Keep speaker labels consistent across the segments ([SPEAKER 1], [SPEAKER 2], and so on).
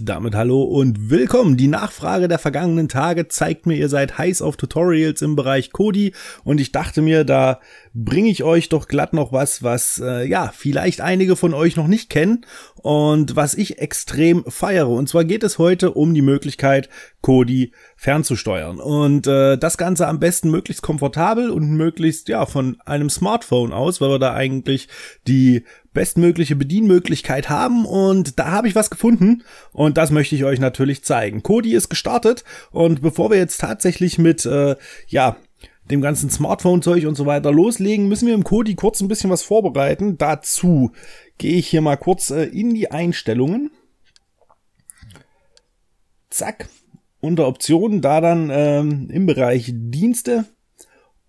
[SPEAKER 1] Und damit hallo und willkommen. Die Nachfrage der vergangenen Tage zeigt mir, ihr seid heiß auf Tutorials im Bereich Kodi und ich dachte mir, da bringe ich euch doch glatt noch was, was äh, ja, vielleicht einige von euch noch nicht kennen und was ich extrem feiere. Und zwar geht es heute um die Möglichkeit, Kodi fernzusteuern und äh, das Ganze am besten möglichst komfortabel und möglichst ja von einem Smartphone aus, weil wir da eigentlich die bestmögliche Bedienmöglichkeit haben und da habe ich was gefunden und das möchte ich euch natürlich zeigen. Kodi ist gestartet und bevor wir jetzt tatsächlich mit, äh, ja, dem ganzen Smartphone-Zeug und so weiter loslegen, müssen wir im Kodi kurz ein bisschen was vorbereiten. Dazu gehe ich hier mal kurz äh, in die Einstellungen. Zack, unter Optionen, da dann ähm, im Bereich Dienste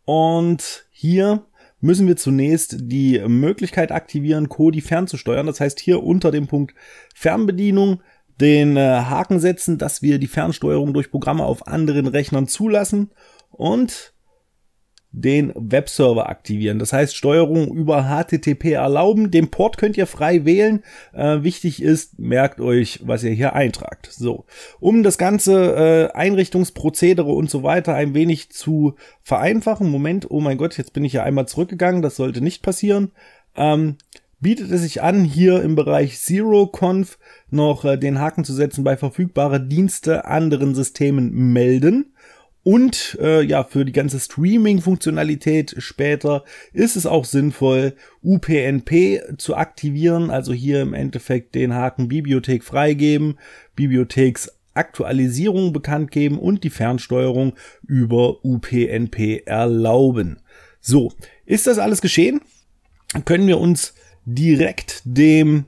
[SPEAKER 1] und hier müssen wir zunächst die Möglichkeit aktivieren, Kodi fernzusteuern. Das heißt, hier unter dem Punkt Fernbedienung den äh, Haken setzen, dass wir die Fernsteuerung durch Programme auf anderen Rechnern zulassen. Und den Webserver aktivieren. Das heißt, Steuerung über HTTP erlauben. Den Port könnt ihr frei wählen. Äh, wichtig ist, merkt euch, was ihr hier eintragt. So, um das ganze äh, Einrichtungsprozedere und so weiter ein wenig zu vereinfachen. Moment, oh mein Gott, jetzt bin ich ja einmal zurückgegangen. Das sollte nicht passieren. Ähm, bietet es sich an, hier im Bereich ZeroConf noch äh, den Haken zu setzen bei verfügbare Dienste anderen Systemen melden. Und äh, ja, für die ganze Streaming-Funktionalität später ist es auch sinnvoll, UPnP zu aktivieren, also hier im Endeffekt den Haken Bibliothek freigeben, Bibliotheks Aktualisierung bekannt geben und die Fernsteuerung über UPnP erlauben. So, ist das alles geschehen? Können wir uns direkt dem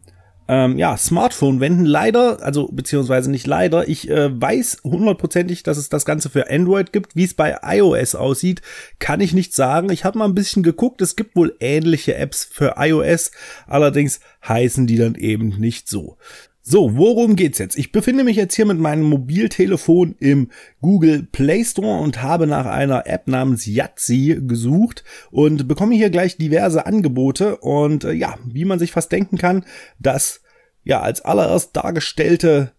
[SPEAKER 1] ähm, ja, smartphone wenden Leider, also beziehungsweise nicht leider, ich äh, weiß hundertprozentig, dass es das Ganze für Android gibt. Wie es bei iOS aussieht, kann ich nicht sagen. Ich habe mal ein bisschen geguckt, es gibt wohl ähnliche Apps für iOS, allerdings heißen die dann eben nicht so. So, worum geht's jetzt? Ich befinde mich jetzt hier mit meinem Mobiltelefon im Google Play Store und habe nach einer App namens Yatzi gesucht und bekomme hier gleich diverse Angebote und äh, ja, wie man sich fast denken kann, das ja als allererst dargestellte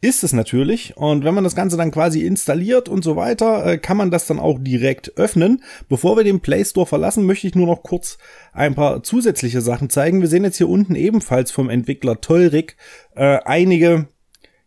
[SPEAKER 1] ist es natürlich. Und wenn man das Ganze dann quasi installiert und so weiter, äh, kann man das dann auch direkt öffnen. Bevor wir den Play Store verlassen, möchte ich nur noch kurz ein paar zusätzliche Sachen zeigen. Wir sehen jetzt hier unten ebenfalls vom Entwickler Tolrik äh, einige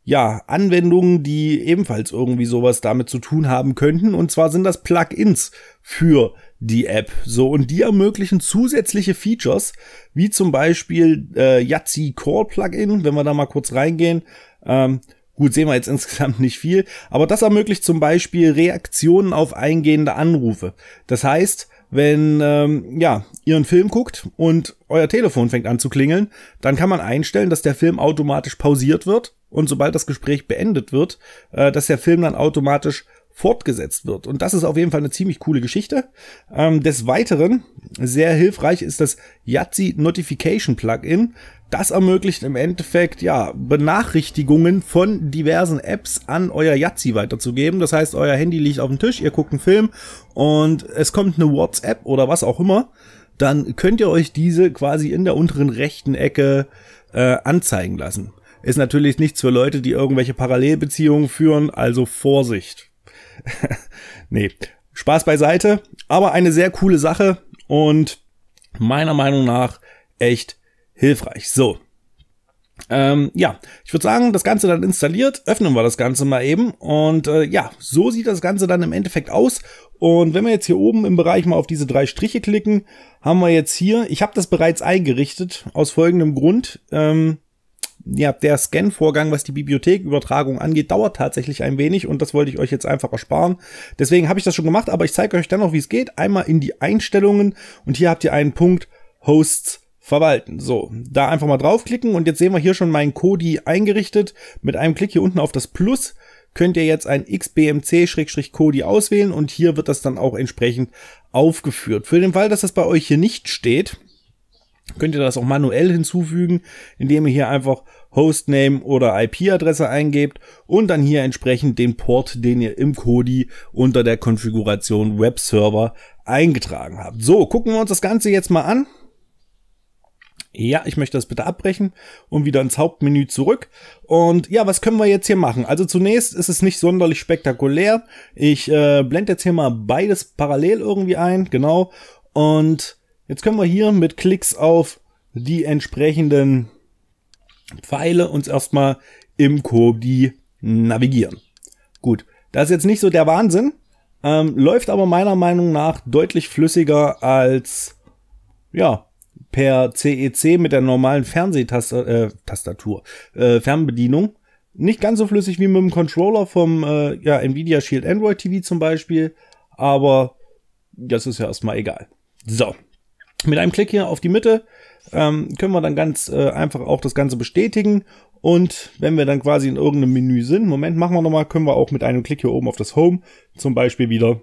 [SPEAKER 1] ja, Anwendungen, die ebenfalls irgendwie sowas damit zu tun haben könnten. Und zwar sind das Plugins für die App. So, und die ermöglichen zusätzliche Features, wie zum Beispiel äh, Yahtzee Core Plugin, wenn wir da mal kurz reingehen. Ähm, Gut, sehen wir jetzt insgesamt nicht viel, aber das ermöglicht zum Beispiel Reaktionen auf eingehende Anrufe. Das heißt, wenn ähm, ja ihr einen Film guckt und euer Telefon fängt an zu klingeln, dann kann man einstellen, dass der Film automatisch pausiert wird und sobald das Gespräch beendet wird, äh, dass der Film dann automatisch fortgesetzt wird. Und das ist auf jeden Fall eine ziemlich coole Geschichte. Ähm, des Weiteren, sehr hilfreich ist das Yazzi Notification Plugin. Das ermöglicht im Endeffekt, ja, Benachrichtigungen von diversen Apps an euer Yazzi weiterzugeben. Das heißt, euer Handy liegt auf dem Tisch, ihr guckt einen Film und es kommt eine WhatsApp oder was auch immer. Dann könnt ihr euch diese quasi in der unteren rechten Ecke äh, anzeigen lassen. Ist natürlich nichts für Leute, die irgendwelche Parallelbeziehungen führen, also Vorsicht. nee, Spaß beiseite, aber eine sehr coole Sache und meiner Meinung nach echt hilfreich. So. Ähm, ja, ich würde sagen, das Ganze dann installiert, öffnen wir das Ganze mal eben und äh, ja, so sieht das Ganze dann im Endeffekt aus und wenn wir jetzt hier oben im Bereich mal auf diese drei Striche klicken, haben wir jetzt hier, ich habe das bereits eingerichtet, aus folgendem Grund, ähm, ja, der Scan-Vorgang, was die Bibliothekübertragung angeht, dauert tatsächlich ein wenig und das wollte ich euch jetzt einfach ersparen. Deswegen habe ich das schon gemacht, aber ich zeige euch dann noch, wie es geht. Einmal in die Einstellungen und hier habt ihr einen Punkt Hosts verwalten. So, da einfach mal draufklicken und jetzt sehen wir hier schon meinen Kodi eingerichtet. Mit einem Klick hier unten auf das Plus könnt ihr jetzt ein XBMC-Kodi auswählen und hier wird das dann auch entsprechend aufgeführt. Für den Fall, dass das bei euch hier nicht steht, könnt ihr das auch manuell hinzufügen, indem ihr hier einfach Hostname oder IP-Adresse eingebt und dann hier entsprechend den Port, den ihr im Kodi unter der Konfiguration Webserver eingetragen habt. So, gucken wir uns das Ganze jetzt mal an. Ja, ich möchte das bitte abbrechen und wieder ins Hauptmenü zurück. Und ja, was können wir jetzt hier machen? Also zunächst ist es nicht sonderlich spektakulär. Ich äh, blende jetzt hier mal beides parallel irgendwie ein, genau. Und jetzt können wir hier mit Klicks auf die entsprechenden Pfeile uns erstmal im Kobi navigieren. Gut, das ist jetzt nicht so der Wahnsinn, ähm, läuft aber meiner Meinung nach deutlich flüssiger als ja per CEC e mit der normalen Fernsehtastatur, äh, äh, Fernbedienung. Nicht ganz so flüssig wie mit dem Controller vom äh, ja, Nvidia Shield Android TV zum Beispiel, aber das ist ja erstmal egal. So, mit einem Klick hier auf die Mitte ähm, können wir dann ganz äh, einfach auch das Ganze bestätigen. Und wenn wir dann quasi in irgendeinem Menü sind, Moment, machen wir nochmal, können wir auch mit einem Klick hier oben auf das Home zum Beispiel wieder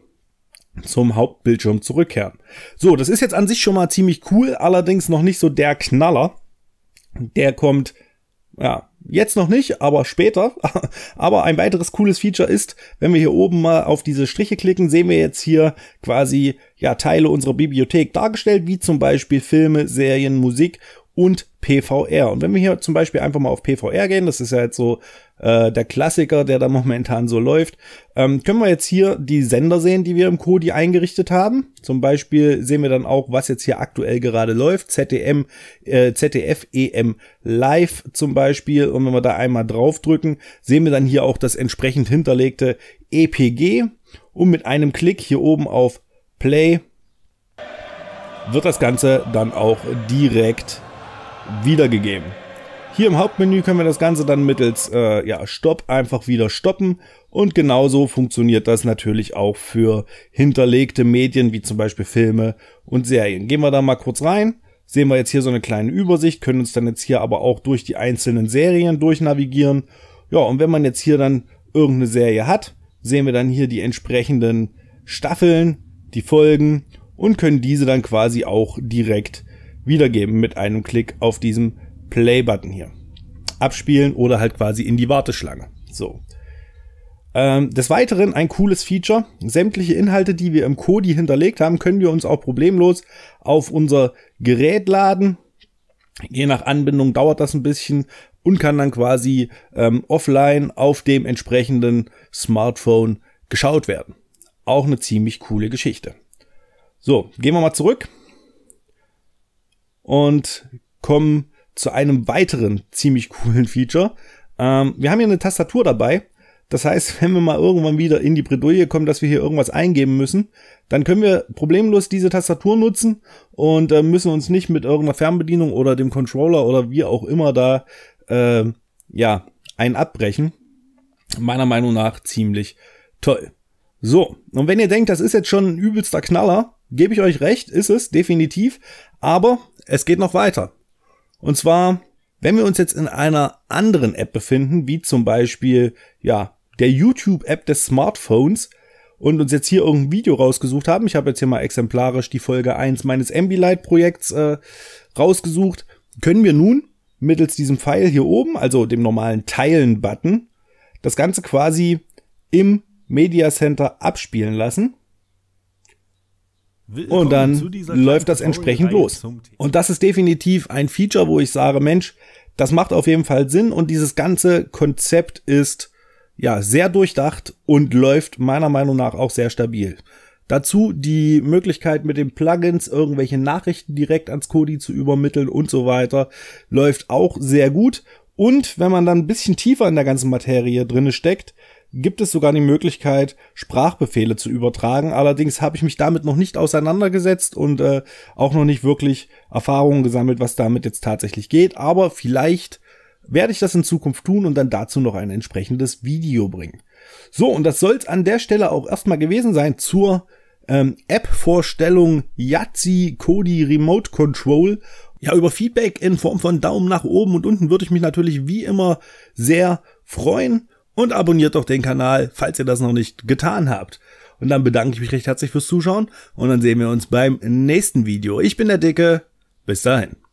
[SPEAKER 1] zum Hauptbildschirm zurückkehren. So, das ist jetzt an sich schon mal ziemlich cool, allerdings noch nicht so der Knaller. Der kommt, ja, Jetzt noch nicht, aber später. aber ein weiteres cooles Feature ist, wenn wir hier oben mal auf diese Striche klicken, sehen wir jetzt hier quasi ja Teile unserer Bibliothek dargestellt, wie zum Beispiel Filme, Serien, Musik und PVR. Und wenn wir hier zum Beispiel einfach mal auf PVR gehen, das ist ja jetzt so äh, der Klassiker, der da momentan so läuft, ähm, können wir jetzt hier die Sender sehen, die wir im Kodi eingerichtet haben. Zum Beispiel sehen wir dann auch, was jetzt hier aktuell gerade läuft. ZDM, äh, ZDF EM Live zum Beispiel. Und wenn wir da einmal draufdrücken, sehen wir dann hier auch das entsprechend hinterlegte EPG. Und mit einem Klick hier oben auf Play wird das Ganze dann auch direkt wiedergegeben. Hier im Hauptmenü können wir das Ganze dann mittels äh, ja, Stopp einfach wieder stoppen und genauso funktioniert das natürlich auch für hinterlegte Medien wie zum Beispiel Filme und Serien. Gehen wir da mal kurz rein, sehen wir jetzt hier so eine kleine Übersicht, können uns dann jetzt hier aber auch durch die einzelnen Serien durchnavigieren. Ja, und wenn man jetzt hier dann irgendeine Serie hat, sehen wir dann hier die entsprechenden Staffeln, die Folgen und können diese dann quasi auch direkt wiedergeben mit einem Klick auf diesem Play-Button hier. Abspielen oder halt quasi in die Warteschlange. So. Ähm, des Weiteren ein cooles Feature. Sämtliche Inhalte, die wir im Kodi hinterlegt haben, können wir uns auch problemlos auf unser Gerät laden. Je nach Anbindung dauert das ein bisschen und kann dann quasi ähm, offline auf dem entsprechenden Smartphone geschaut werden. Auch eine ziemlich coole Geschichte. So, gehen wir mal zurück und kommen zu einem weiteren ziemlich coolen Feature. Ähm, wir haben hier eine Tastatur dabei. Das heißt, wenn wir mal irgendwann wieder in die Bredouille kommen, dass wir hier irgendwas eingeben müssen, dann können wir problemlos diese Tastatur nutzen und äh, müssen uns nicht mit irgendeiner Fernbedienung oder dem Controller oder wie auch immer da äh, ja ein abbrechen. Meiner Meinung nach ziemlich toll. So, und wenn ihr denkt, das ist jetzt schon ein übelster Knaller, gebe ich euch recht, ist es definitiv. Aber es geht noch weiter. Und zwar, wenn wir uns jetzt in einer anderen App befinden, wie zum Beispiel, ja, der YouTube-App des Smartphones und uns jetzt hier irgendein Video rausgesucht haben. Ich habe jetzt hier mal exemplarisch die Folge 1 meines Ambilight-Projekts äh, rausgesucht. Können wir nun mittels diesem Pfeil hier oben, also dem normalen Teilen-Button, das Ganze quasi im Media Center abspielen lassen. Willkommen und dann läuft das entsprechend los. Und das ist definitiv ein Feature, wo ich sage, Mensch, das macht auf jeden Fall Sinn und dieses ganze Konzept ist ja sehr durchdacht und läuft meiner Meinung nach auch sehr stabil. Dazu die Möglichkeit mit den Plugins irgendwelche Nachrichten direkt ans Kodi zu übermitteln und so weiter läuft auch sehr gut. Und wenn man dann ein bisschen tiefer in der ganzen Materie drinne steckt, gibt es sogar die Möglichkeit, Sprachbefehle zu übertragen. Allerdings habe ich mich damit noch nicht auseinandergesetzt und äh, auch noch nicht wirklich Erfahrungen gesammelt, was damit jetzt tatsächlich geht. Aber vielleicht werde ich das in Zukunft tun und dann dazu noch ein entsprechendes Video bringen. So, und das soll es an der Stelle auch erstmal gewesen sein zur ähm, App-Vorstellung Yazzi Kodi Remote Control. Ja, über Feedback in Form von Daumen nach oben und unten würde ich mich natürlich wie immer sehr freuen und abonniert doch den Kanal, falls ihr das noch nicht getan habt. Und dann bedanke ich mich recht herzlich fürs Zuschauen und dann sehen wir uns beim nächsten Video. Ich bin der Dicke. Bis dahin.